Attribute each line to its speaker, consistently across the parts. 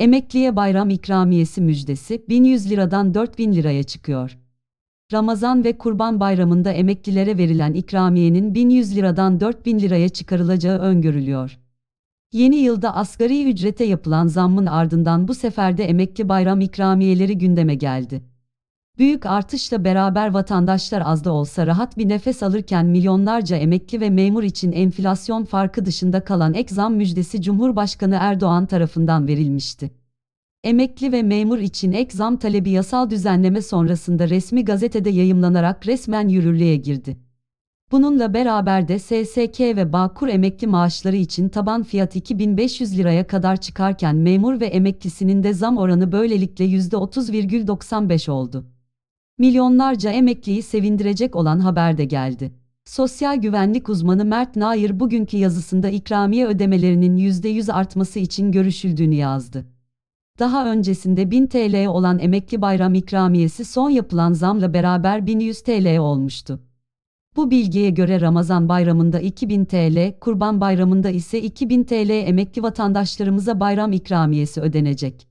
Speaker 1: Emekliye bayram ikramiyesi müjdesi 1100 liradan 4000 liraya çıkıyor. Ramazan ve Kurban Bayramı'nda emeklilere verilen ikramiyenin 1100 liradan 4000 liraya çıkarılacağı öngörülüyor. Yeni yılda asgari ücrete yapılan zammın ardından bu sefer de emekli bayram ikramiyeleri gündeme geldi. Büyük artışla beraber vatandaşlar az da olsa rahat bir nefes alırken milyonlarca emekli ve memur için enflasyon farkı dışında kalan ek zam müjdesi Cumhurbaşkanı Erdoğan tarafından verilmişti. Emekli ve memur için ek zam talebi yasal düzenleme sonrasında resmi gazetede yayımlanarak resmen yürürlüğe girdi. Bununla beraber de SSK ve Bağkur emekli maaşları için taban fiyat 2500 liraya kadar çıkarken memur ve emeklisinin de zam oranı böylelikle %30,95 oldu. Milyonlarca emekliyi sevindirecek olan haber de geldi. Sosyal güvenlik uzmanı Mert Nair bugünkü yazısında ikramiye ödemelerinin %100 artması için görüşüldüğünü yazdı. Daha öncesinde 1000 TL olan emekli bayram ikramiyesi son yapılan zamla beraber 1100 TL olmuştu. Bu bilgiye göre Ramazan bayramında 2000 TL, Kurban bayramında ise 2000 TL emekli vatandaşlarımıza bayram ikramiyesi ödenecek.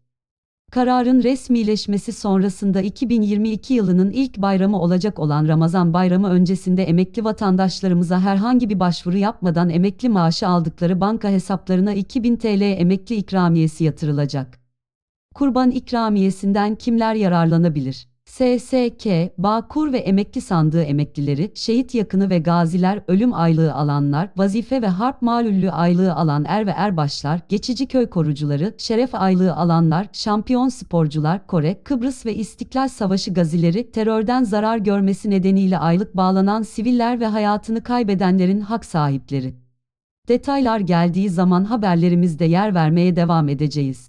Speaker 1: Kararın resmileşmesi sonrasında 2022 yılının ilk bayramı olacak olan Ramazan Bayramı öncesinde emekli vatandaşlarımıza herhangi bir başvuru yapmadan emekli maaşı aldıkları banka hesaplarına 2000 TL emekli ikramiyesi yatırılacak. Kurban ikramiyesinden kimler yararlanabilir? SSK, Bağkur ve Emekli Sandığı emeklileri, şehit yakını ve gaziler, ölüm aylığı alanlar, vazife ve harp malüllü aylığı alan er ve erbaşlar, geçici köy korucuları, şeref aylığı alanlar, şampiyon sporcular, Kore, Kıbrıs ve İstiklal Savaşı gazileri, terörden zarar görmesi nedeniyle aylık bağlanan siviller ve hayatını kaybedenlerin hak sahipleri. Detaylar geldiği zaman haberlerimizde yer vermeye devam edeceğiz.